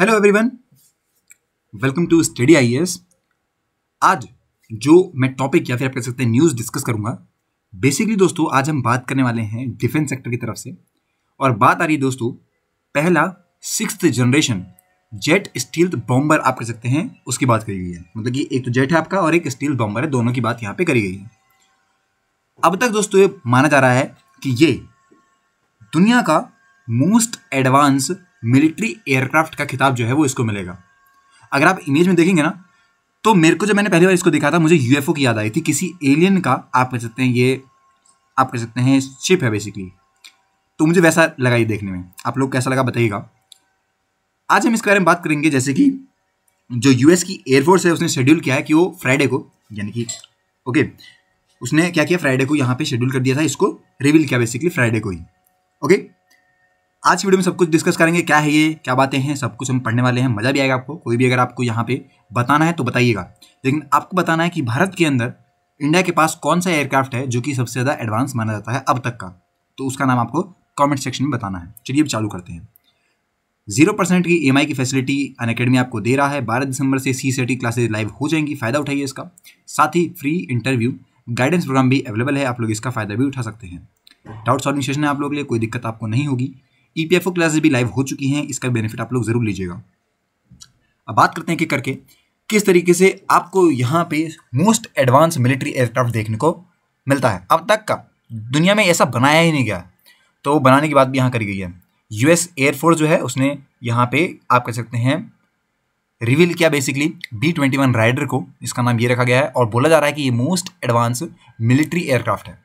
hello everyone welcome to Study I आज जो मैं टॉपिक या फिर आप कह सकते हैं न्यूज़ डिस्कस करूंगा बेसिकली दोस्तों आज हम बात करने वाले हैं डिफेंस सेक्टर की तरफ से और बात आ रही है दोस्तों पहला six generation jet stealth bomber आप कह सकते हैं उसकी बात करी गई है मतलब कि एक तो जेट है आपका और एक स्टील बॉम्बर है दोनों की बात यहाँ पे करी गई है अब तक दोस्तों ये माना जा रहा है कि ये दुनिया का मोस्ट एडवांस मिलिट्री एयरक्राफ्ट का खिताब जो है वो इसको मिलेगा अगर आप इमेज में देखेंगे ना तो मेरे को जब मैंने पहली बार इसको देखा था मुझे यूएफओ की याद आई थी किसी एलियन का आप कह सकते हैं ये आप कह सकते हैं शिप है बेसिकली तो मुझे वैसा लगा ये देखने में आप लोग कैसा लगा बताइएगा आज हम इसके बारे में बात करेंगे जैसे कि जो यूएस की एयरफोर्स है उसने शेड्यूल किया है कि वो फ्राइडे को यानी कि ओके उसने क्या किया फ्राइडे को यहाँ पे शेड्यूल कर दिया था इसको रिवील किया बेसिकली फ्राइडे को ही ओके आज की वीडियो में सब कुछ डिस्कस करेंगे क्या है ये क्या बातें हैं सब कुछ हम पढ़ने वाले हैं मज़ा भी आएगा आपको कोई भी अगर आपको यहाँ पे बताना है तो बताइएगा लेकिन आपको बताना है कि भारत के अंदर इंडिया के पास कौन सा एयरक्राफ्ट है जो कि सबसे ज़्यादा एडवांस माना जाता है अब तक का तो उसका नाम आपको कमेंट सेक्शन में बताना है चलिए अब चालू करते हैं जीरो परसेंट की ई e की फैसिलिटी अन अकेडमी आपको दे रहा है बारह दिसंबर से सी सी क्लासेज लाइव हो जाएंगी फ़ायदा उठाइए इसका साथ ही फ्री इंटरव्यू गाइडेंस प्रोग्राम भी अवेलेबल है आप लोग इसका फ़ायदा भी उठा सकते हैं डाउट सॉल्विंग सेशन है आप लोग के लिए कोई दिक्कत आपको नहीं होगी E P F O classes भी लाइव हो चुकी हैं इसका बेनिफिट आप लोग ज़रूर लीजिएगा अब बात करते हैं कि करके किस तरीके से आपको यहाँ पे मोस्ट एडवांस मिलिट्री एयरक्राफ्ट देखने को मिलता है अब तक का दुनिया में ऐसा बनाया ही नहीं गया तो बनाने की बात भी यहाँ करी गई है यूएस एयरफोर्स जो है उसने यहाँ पे आप कह सकते हैं रिवील किया basically B twenty one raider को इसका नाम ये रखा गया है और बोला जा रहा है कि ये मोस्ट एडवांस मिलिट्री एयरक्राफ्ट है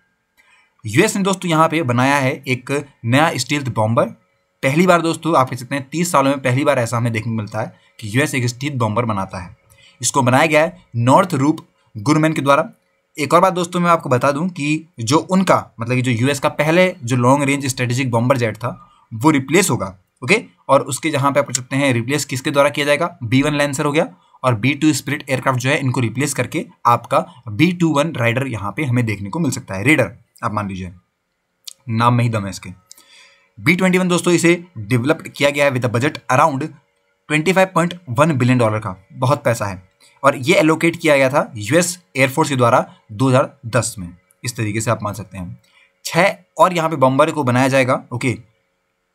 यूएस ने दोस्तों यहाँ पे बनाया है एक नया स्टील्थ बॉम्बर पहली बार दोस्तों आप कह सकते हैं तीस सालों में पहली बार ऐसा हमें देखने को मिलता है कि यूएस एक स्टील बॉम्बर बनाता है इसको बनाया गया है नॉर्थ रूप गुरमैन के द्वारा एक और बात दोस्तों मैं आपको बता दूं कि जो उनका मतलब कि जो यूएस का पहले जो long range strategic bomber jet था वो रिप्लेस होगा ओके और उसके जहाँ पे आप सकते हैं रिप्लेस किसके द्वारा किया जाएगा बी वन लेंसर हो गया और बी टू स्प्रिट एयरक्राफ्ट जो है इनको रिप्लेस करके आपका बी टू वन राइडर यहाँ पे हमें देखने को मिल सकता है रेडर आप मान लीजिए नाम में ही दम है इसके बी ट्वेंटी वन दोस्तों इसे डेवलप्ड किया गया है with budget around one billion dollar का बहुत पैसा है और ये एलोकेट किया गया था यूएस एयरफोर्स के द्वारा 2010 में इस तरीके से आप मान सकते हैं छः और यहाँ पे बम्बर को बनाया जाएगा ओके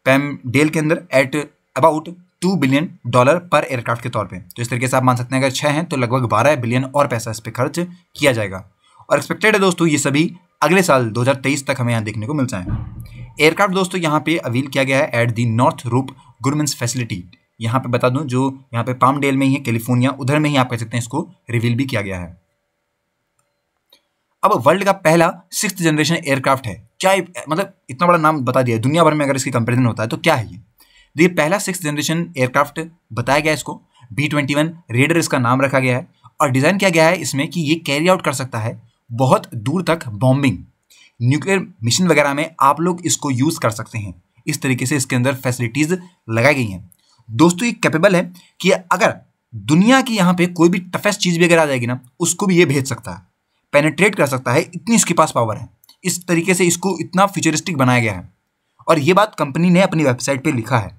पैम डेल के अंदर at about two billion dollar पर एयरक्राफ्ट के तौर पे तो इस तरीके से आप मान सकते हैं अगर छः हैं तो लगभग बारह बिलियन और पैसा इस पर खर्च किया जाएगा और एक्सपेक्टेड है दोस्तों ये सभी अगले साल 2023 तक हमें यहाँ देखने को मिल जाए एयरक्राफ्ट दोस्तों यहाँ पे अवील किया गया है एट दी नॉर्थ रूप गुरमेंस फैसिलिटी यहाँ पे बता दूं जो यहाँ पे डेल में ही है कैलिफोर्निया उधर में ही आप कह सकते हैं इसको रिवील भी किया गया है अब वर्ल्ड का पहला सिक्स जनरेशन एयरक्राफ्ट है क्या मतलब इतना बड़ा नाम बता दिया दुनिया भर में अगर इसकी कंपेरिजन होता है तो क्या है ये तो ये पहला सिक्स जनरेशन एयरक्राफ्ट बताया गया इसको बी ट्वेंटी वन रेडर इसका नाम रखा गया है और डिज़ाइन किया गया है इसमें कि ये कैरी आउट कर सकता है बहुत दूर तक बॉम्बिंग न्यूक्लियर मिशन वगैरह में आप लोग इसको यूज़ कर सकते हैं इस तरीके से इसके अंदर फैसिलिटीज़ लगाई गई हैं दोस्तों ये कैपेबल है कि अगर दुनिया की यहाँ पे कोई भी टफेस्ट चीज़ भी अगर आ जाएगी ना उसको भी ये भेज सकता है पेनिट्रेट कर सकता है इतनी इसके पास पावर है इस तरीके से इसको इतना फ्यूचरिस्टिक बनाया गया है और ये बात कंपनी ने अपनी वेबसाइट पर लिखा है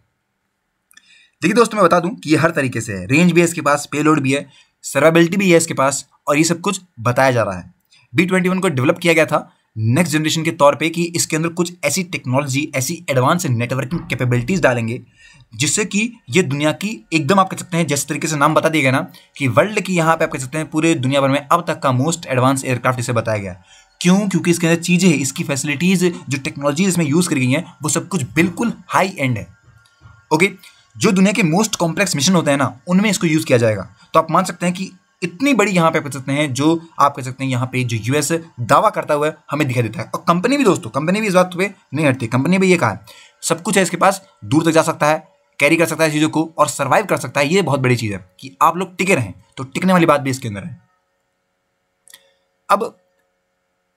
देखिए दोस्तों मैं बता दूं कि ये हर तरीके से है रेंज भी है इसके पास पेलोड भी है सर्वेबिलिटी भी है इसके पास और ये सब कुछ बताया जा रहा है बी ट्वेंटी वन को डेवलप किया गया था नेक्स्ट जनरेशन के तौर पे कि इसके अंदर कुछ ऐसी टेक्नोलॉजी ऐसी एडवांस नेटवर्किंग कैपेबिलिटीज़ डालेंगे जिससे कि ये दुनिया की एकदम आप कह सकते हैं जिस तरीके से नाम बता दिया गया ना कि वर्ल्ड की यहाँ पे आप कह सकते हैं पूरे दुनिया भर में अब तक का मोस्ट एडवांस एयरक्राफ्ट इसे बताया गया क्यों क्योंकि इसके अंदर चीज़ें इसकी फैसिलिटीज़ जो टेक्नोलॉजी इसमें यूज़ करी गई हैं वो सब कुछ बिल्कुल हाई एंड है ओके जो दुनिया के मोस्ट कॉम्प्लेक्स मिशन होते हैं ना उनमें इसको यूज़ किया जाएगा तो आप मान सकते हैं कि इतनी बड़ी यहां पे कह सकते हैं जो आप कह सकते हैं यहां पे जो यूएस दावा करता हुआ हमें दिखाई देता है और कंपनी भी दोस्तों कंपनी भी इस बात पे नहीं हटती कंपनी भी ये कहा है सब कुछ है इसके पास दूर तक जा सकता है कैरी कर सकता है चीज़ों को और सर्वाइव कर सकता है ये बहुत बड़ी चीज़ है कि आप लोग टिके रहें तो टिकने वाली बात भी इसके अंदर है अब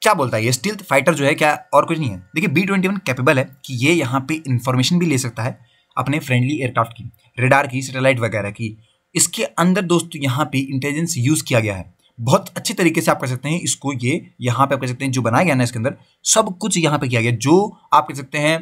क्या बोलता है ये स्टील फाइटर जो है क्या और कुछ नहीं है देखिए बी ट्वेंटी वन कैपेबल है कि ये यहाँ पे इंफॉर्मेशन भी ले सकता है अपने फ्रेंडली एयरक्राफ्ट की रेडार की सैटेलाइट वगैरह की इसके अंदर दोस्तों यहाँ पे इंटेलिजेंस यूज़ किया गया है बहुत अच्छे तरीके से आप कह सकते हैं इसको ये यहाँ पे आप कह सकते हैं जो बनाया गया ना इसके अंदर सब कुछ यहाँ पे किया गया जो आप कह सकते हैं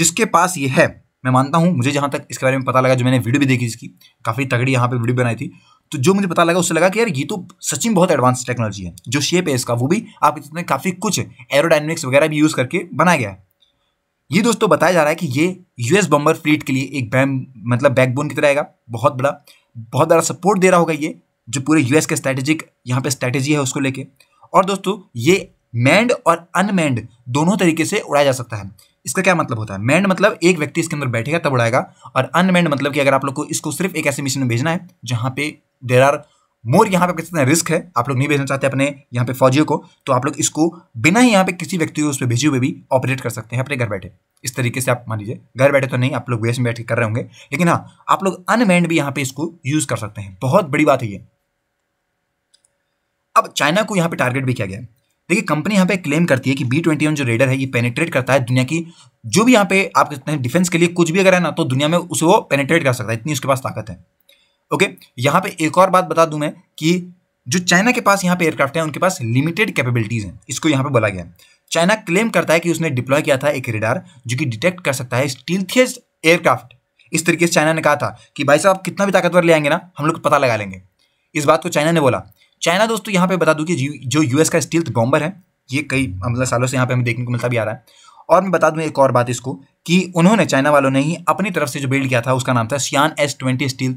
जिसके पास ये है मैं मानता हूँ मुझे जहाँ तक इसके बारे में पता लगा जो मैंने वीडियो भी देखी इसकी काफ़ी तगड़ी यहाँ पे वीडियो बनाई थी तो जो मुझे पता लगा उससे लगा कि यार ये तो सचिन बहुत एडवांस टेक्नोलॉजी है जो शेप है इसका वो भी आप कह सकते हैं काफ़ी कुछ एरोडाइनमिक्स वगैरह भी यूज़ करके बनाया गया है ये दोस्तों बताया जा रहा है कि ये यूएस बम्बर फ्लीट के लिए एक बैम मतलब बैकबोन की तरह आएगा बहुत बड़ा बहुत ज़्यादा सपोर्ट दे रहा होगा ये जो पूरे यूएस के स्ट्रैटेजिक यहाँ पे स्ट्रैटेजी है उसको लेके और दोस्तों ये मैंड और अनमैंड दोनों तरीके से उड़ाया जा सकता है इसका क्या मतलब होता है मैंड मतलब एक व्यक्ति इसके अंदर बैठेगा तब उड़ाएगा और अनमैंड मतलब कि अगर आप लोग को इसको सिर्फ एक ऐसे मिशन में भेजना है जहाँ पे देर आर मोर यहाँ पे आप सकते हैं रिस्क है आप लोग नहीं भेजना चाहते अपने यहाँ पे फौजियों को तो आप लोग इसको बिना ही यहाँ पे किसी व्यक्ति को उस पर भेजे हुए भी ऑपरेट कर सकते हैं अपने घर बैठे इस तरीके से आप मान लीजिए घर बैठे तो नहीं आप लोग वेस्ट में बैठ के कर रहे होंगे लेकिन हाँ आप लोग अनमैंड भी यहाँ पे इसको यूज कर सकते हैं बहुत बड़ी बात है ये अब चाइना को यहाँ पे टारगेट भी किया गया देखिए कंपनी यहाँ पे क्लेम करती है कि बी ट्वेंटी जो रेडर है ये पेनेट्रेट करता है दुनिया की जो भी यहाँ पे आप कहते हैं डिफेंस के लिए कुछ भी अगर है ना तो दुनिया में उसे वो पेनेट्रेट कर सकता है इतनी उसके पास ताकत है ओके यहां पे एक और बात बता दूं मैं कि जो चाइना के पास यहां पे एयरक्राफ्ट है उनके पास लिमिटेड कैपेबिलिटीज हैं इसको यहां पे बोला गया है चाइना क्लेम करता है कि उसने डिप्लॉय किया था एक रेडार जो कि डिटेक्ट कर सकता है स्टील्थियस एयरक्राफ्ट इस तरीके से चाइना ने कहा था कि भाई साहब कितना भी ताकतवर ले आएंगे ना हम लोग पता लगा लेंगे इस बात को चाइना ने बोला चाइना दोस्तों यहाँ पे बता दूं कि जो यूएस का स्टील्थ बॉम्बर है ये कई मतलब सालों से यहाँ पे हमें देखने को मिलता भी आ रहा है और मैं बता दूं एक और बात इसको कि उन्होंने चाइना वालों ने ही अपनी तरफ से जो बिल्ड किया था उसका नाम था Xi'an S twenty stealth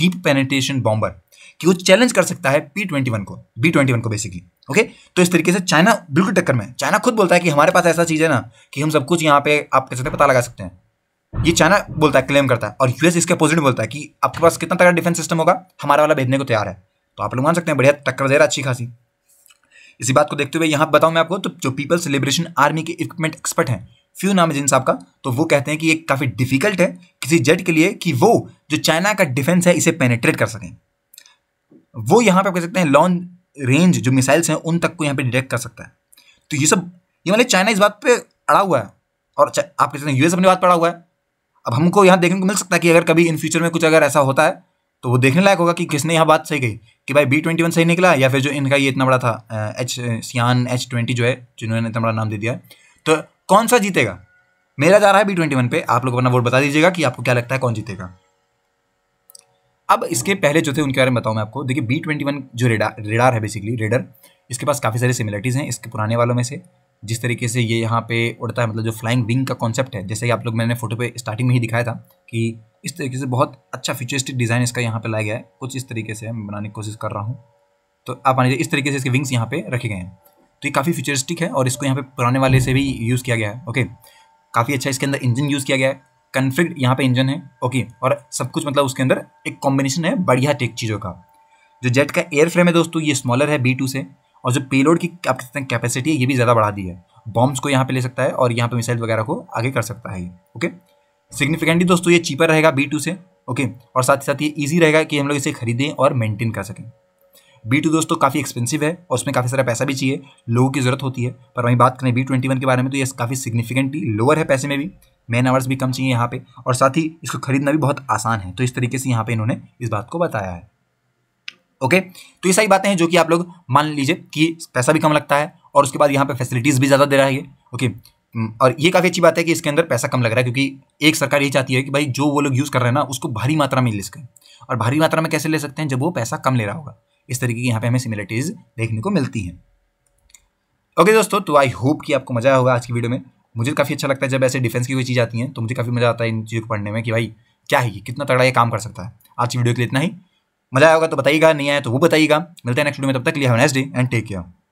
deep penetration bomber कि वो चैलेंज कर सकता है पी ट्वेंटी वन को बी ट्वेंटी वन को बेसिकली ओके तो इस तरीके से चाइना बिल्कुल टक्कर में चाइना खुद बोलता है कि हमारे पास ऐसा चीज़ है ना कि हम सब कुछ यहाँ पे आप कह सकते तो पता लगा सकते हैं ये चाइना बोलता है क्लेम करता है और यूएस इसके अपोजिट बोलता है कि आपके पास कितना तगड़ा डिफेंस सिस्टम होगा हमारा वाला भेजने को तैयार है तो आप लोग मान सकते हैं बढ़िया टक्कर दे रहा अच्छी खासी इसी बात को देखते हुए यहाँ बताऊँ मैं आपको तो जो पीपल्स सेलिब्रेशन आर्मी के इक्विपमेंट एक्सपर्ट हैं फ्यू नाम है जिन साहब का तो वो कहते हैं कि ये काफ़ी डिफिकल्ट है किसी जेट के लिए कि वो जो चाइना का डिफेंस है इसे पेनेट्रेट कर सकें वो यहाँ पे आप कह सकते हैं लॉन्ग रेंज जो मिसाइल्स हैं उन तक को यहाँ पर डिटेक्ट कर सकता है तो ये सब ये मतलब चाइना इस बात पर अड़ा हुआ है और आप कह सकते हैं यूएस अपनी बात पर अड़ा हुआ है अब हमको यहाँ देखने को मिल सकता है कि अगर कभी इन फ्यूचर में कुछ अगर ऐसा होता है तो वो देखने लायक होगा कि किसने यहाँ बात सही कही कि भाई बी ट्वेंटी वन सही निकला या फिर जो इनका ये इतना बड़ा था एच सियान एच ट्वेंटी जो है जिन्होंने इतना बड़ा नाम दे दिया तो कौन सा जीतेगा मेरा जा रहा है बी ट्वेंटी वन पे आप लोग अपना वोट बता दीजिएगा कि आपको क्या लगता है कौन जीतेगा अब इसके पहले जो थे उनके बारे में बताऊँ मैं आपको देखिए बी ट्वेंटी वन जो रेडार रेडार है बेसिकली रेडर इसके पास काफ़ी सारी सिमिलरिटीज़ हैं इसके पुराने वालों में से जिस तरीके से ये यहाँ पे उड़ता है मतलब जो फ्लाइंग विंग का कॉन्सेप्ट है जैसे कि आप लोग मैंने फोटो पे स्टार्टिंग में ही दिखाया था कि इस तरीके से बहुत अच्छा फ्यूचरिस्टिक डिज़ाइन इसका यहाँ पे लाया गया है कुछ इस तरीके से मैं बनाने की कोशिश कर रहा हूँ तो आप मान लीजिए इस तरीके से इसके विंग्स यहाँ पे रखे गए हैं तो ये काफ़ी फ्यूचरिस्टिक है और इसको यहाँ पे पुराने वाले से भी यूज़ किया गया है ओके काफ़ी अच्छा इसके अंदर इंजन यूज़ किया गया है कन्फ्लिक्ट यहाँ पे इंजन है ओके और सब कुछ मतलब उसके अंदर एक कॉम्बिनेशन है बढ़िया टेक चीज़ों का जो जेट का एयर फ्रेम है दोस्तों ये स्मॉलर है बी टू से और जो पेलोड की आप कहते हैं कैपेसिटी है ये भी ज़्यादा बढ़ा दी है बॉम्ब्स को यहाँ पे ले सकता है और यहाँ पे मिसाइल वगैरह को आगे कर सकता है ओके सिग्निफिकेंटली दोस्तों ये चीपर रहेगा बी टू से ओके और साथ ही साथ ये ईजी रहेगा कि हम लोग इसे खरीदें और मेंटेन कर सकें बी टू दोस्तों काफ़ी एक्सपेंसिव है और उसमें काफ़ी सारा पैसा भी चाहिए लोगों की ज़रूरत होती है पर वहीं बात करें बी ट्वेंटी वन के बारे में तो ये काफ़ी सिग्निफिकेंटली लोअर है पैसे में भी मैन आवर्स भी कम चाहिए यहाँ पे और साथ ही इसको खरीदना भी बहुत आसान है तो इस तरीके से यहाँ पे इन्होंने इस बात को बताया है ओके तो ये सारी बातें हैं जो कि आप लोग मान लीजिए कि पैसा भी कम लगता है और उसके बाद यहाँ पे फैसिलिटीज़ भी ज़्यादा दे रहा है ओके और ये काफ़ी अच्छी बात है कि इसके अंदर पैसा कम लग रहा है क्योंकि एक सरकार ये चाहती है कि भाई जो वो लोग यूज़ कर रहे हैं ना उसको भारी मात्रा में ले सकें और भारी मात्रा में कैसे ले सकते हैं जब वो पैसा कम ले रहा होगा इस तरीके की यहाँ पे हमें सिमिलरिटीज़ देखने को मिलती हैं ओके दोस्तों तो आई होप कि आपको मज़ा होगा आज की वीडियो में मुझे काफ़ी अच्छा लगता है जब ऐसे डिफेंस की कोई चीज़ आती है तो मुझे काफ़ी मज़ा आता है इन चीज़ों को पढ़ने में कि भाई क्या है ये कितना तगड़ा ये काम कर सकता है आज की वीडियो के लिए इतना ही मज़ा आया होगा तो बताइएगा नहीं आया तो वो बताइएगा मिलते हैं नेक्स्ट वीडियो में तब तक लिया have next day and take care